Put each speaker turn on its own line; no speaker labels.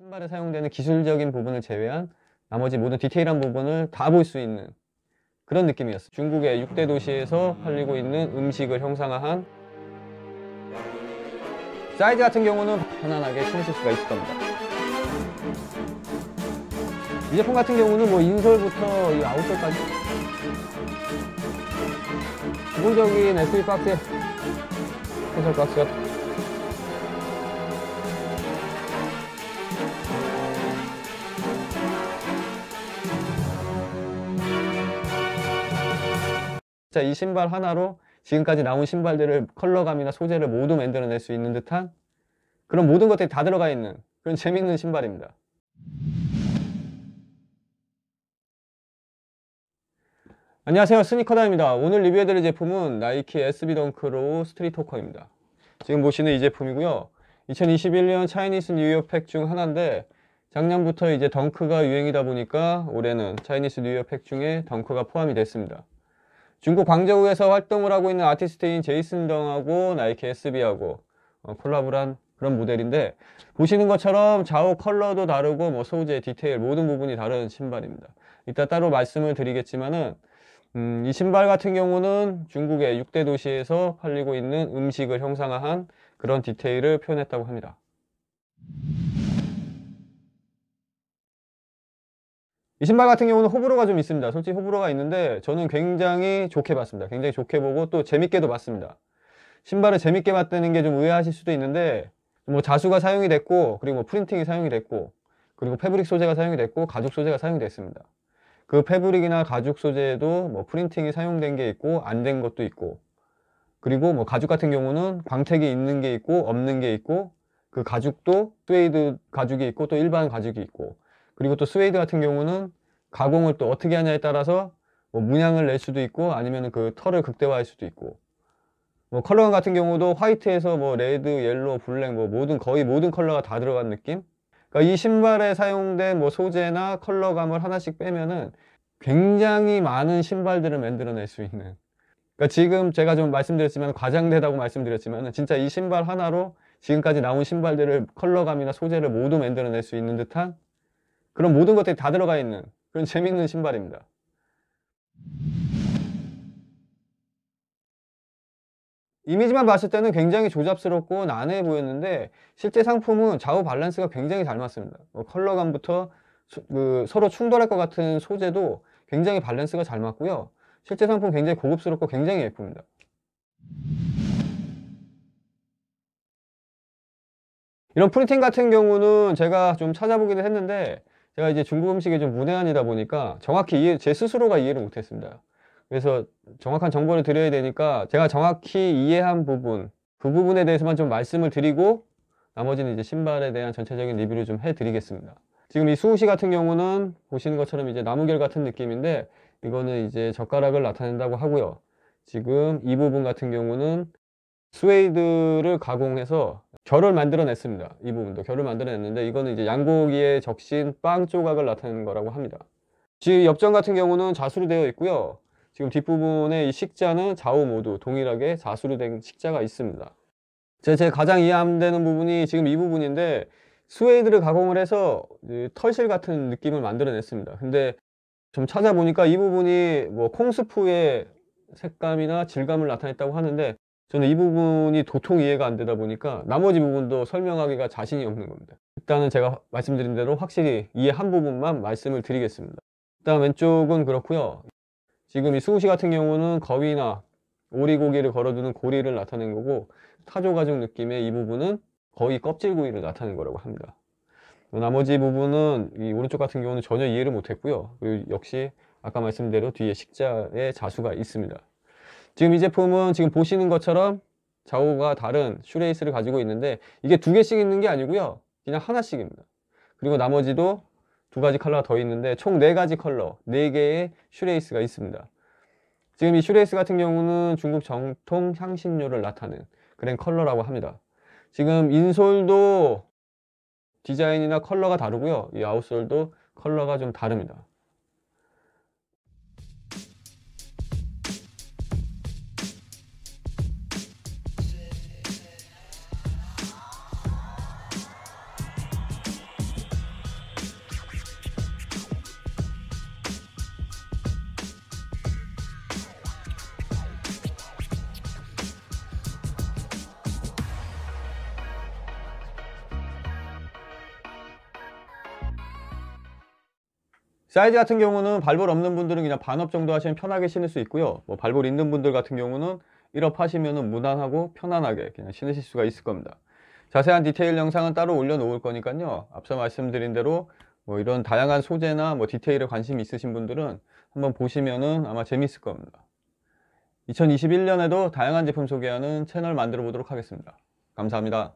신발에 사용되는 기술적인 부분을 제외한 나머지 모든 디테일한 부분을 다 볼 수 있는 그런 느낌이었어요 중국의 6대 도시에서 팔리고 있는 음식을 형상화한 사이즈 같은 경우는 편안하게 신으실 수가 있을 겁니다 이 제품 같은 경우는 뭐 인솔부터 이 아웃솔까지 기본적인 SE 박스에 콘솔 박스가 자, 이 신발 하나로 지금까지 나온 신발들을 컬러감이나 소재를 모두 만들어낼 수 있는 듯한 그런 모든 것들이 다 들어가 있는 그런 재밌는 신발입니다. 안녕하세요 스니커다입니다 오늘 리뷰해드릴 제품은 나이키 SB 덩크로 스트릿 토커입니다 지금 보시는 이 제품이고요 2021년 차이니스 뉴이팩중 하나인데 작년부터 이제 덩크가 유행이다 보니까 올해는 차이니스 뉴이팩 중에 덩크가 포함이 됐습니다 중국 광저우에서 활동을 하고 있는 아티스트인 제이슨 덩하고 나이키 SB하고 어, 콜라보를 한 그런 모델인데 보시는 것처럼 좌우 컬러도 다르고 뭐 소재, 디테일 모든 부분이 다른 신발입니다. 이따 따로 말씀을 드리겠지만은 음, 이 신발 같은 경우는 중국의 6대 도시에서 팔리고 있는 음식을 형상화한 그런 디테일을 표현했다고 합니다. 이 신발 같은 경우는 호불호가 좀 있습니다 솔직히 호불호가 있는데 저는 굉장히 좋게 봤습니다 굉장히 좋게 보고 또 재밌게도 봤습니다 신발을 재밌게 봤다는 게 좀 의아하실 수도 있는데 뭐 자수가 사용이 됐고 그리고 뭐 프린팅이 사용이 됐고 그리고 패브릭 소재가 사용이 됐고 가죽 소재가 사용이 됐습니다 그 패브릭이나 가죽 소재에도 뭐 프린팅이 사용된 게 있고 안 된 것도 있고 그리고 뭐 가죽 같은 경우는 광택이 있는 게 있고 없는 게 있고 그 가죽도 스웨이드 가죽이 있고 또 일반 가죽이 있고 그리고 또 스웨이드 같은 경우는 가공을 또 어떻게 하냐에 따라서 뭐 문양을 낼 수도 있고 아니면 그 털을 극대화할 수도 있고 뭐 컬러감 같은 경우도 화이트에서 뭐 레드, 옐로우, 블랙 뭐 모든 거의 모든 컬러가 다 들어간 느낌 그러니까 이 신발에 사용된 뭐 소재나 컬러감을 하나씩 빼면은 굉장히 많은 신발들을 만들어낼 수 있는 그러니까 지금 제가 좀 말씀드렸지만 과장되다고 말씀드렸지만 진짜 이 신발 하나로 지금까지 나온 신발들을 컬러감이나 소재를 모두 만들어낼 수 있는 듯한 그런 모든 것들이 다 들어가 있는 그런 재밌는 신발입니다. 이미지만 봤을 때는 굉장히 조잡스럽고 난해해 보였는데 실제 상품은 좌우 밸런스가 굉장히 잘 맞습니다. 뭐 컬러감부터 그 서로 충돌할 것 같은 소재도 굉장히 밸런스가 잘 맞고요. 실제 상품 굉장히 고급스럽고 굉장히 예쁩니다. 이런 프린팅 같은 경우는 제가 좀 찾아보기도 했는데 제가 이제 중국 음식에 좀 문외한이다 보니까 정확히 이해, 제 스스로가 이해를 못했습니다. 그래서 정확한 정보를 드려야 되니까 제가 정확히 이해한 부분 그 부분에 대해서만 좀 말씀을 드리고 나머지는 이제 신발에 대한 전체적인 리뷰를 좀 해드리겠습니다. 지금 이 수우시 같은 경우는 보시는 것처럼 이제 나무결 같은 느낌인데 이거는 이제 젓가락을 나타낸다고 하고요. 지금 이 부분 같은 경우는 스웨이드를 가공해서 결을 만들어냈습니다 이 부분도 결을 만들어냈는데 이거는 이제 양고기에 적신 빵 조각을 나타내는 거라고 합니다 지금 옆장 같은 경우는 자수로 되어 있고요 지금 뒷부분에 이 식자는 좌우 모두 동일하게 자수로 된 식자가 있습니다 제, 제 가장 이해 되는 부분이 지금 이 부분인데 스웨이드를 가공을 해서 털실 같은 느낌을 만들어냈습니다 근데 좀 찾아보니까 이 부분이 뭐 콩스프의 색감이나 질감을 나타냈다고 하는데 저는 이 부분이 도통 이해가 안 되다 보니까 나머지 부분도 설명하기가 자신이 없는 겁니다 일단은 제가 말씀드린 대로 확실히 이해한 부분만 말씀을 드리겠습니다 일단 왼쪽은 그렇고요 지금 이수우시 같은 경우는 거위나 오리고기를 걸어두는 고리를 나타낸 거고 타조가죽 느낌의 이 부분은 거의 껍질구이를 나타낸 거라고 합니다 나머지 부분은 이 오른쪽 같은 경우는 전혀 이해를 못했고요 그리고 역시 아까 말씀대로 뒤에 식자에 자수가 있습니다 지금 이 제품은 지금 보시는 것처럼 좌우가 다른 슈레이스를 가지고 있는데 이게 두 개씩 있는 게 아니고요 그냥 하나씩입니다 그리고 나머지도 두 가지 컬러가 더 있는데 총 네 가지 컬러 네 개의 슈레이스가 있습니다 지금 이 슈레이스 같은 경우는 중국 정통 향신료를 나타낸 그런 컬러라고 합니다 지금 인솔도 디자인이나 컬러가 다르고요 이 아웃솔도 컬러가 좀 다릅니다 사이즈 같은 경우는 발볼 없는 분들은 그냥 반업 정도 하시면 편하게 신을 수 있고요 뭐 발볼 있는 분들 같은 경우는 1업 하시면 무난하고 편안하게 그냥 신으실 수가 있을 겁니다 자세한 디테일 영상은 따로 올려놓을 거니까요 앞서 말씀드린 대로 뭐 이런 다양한 소재나 뭐 디테일에 관심이 있으신 분들은 한번 보시면은 아마 재미있을 겁니다 2021년에도 다양한 제품 소개하는 채널 만들어 보도록 하겠습니다 감사합니다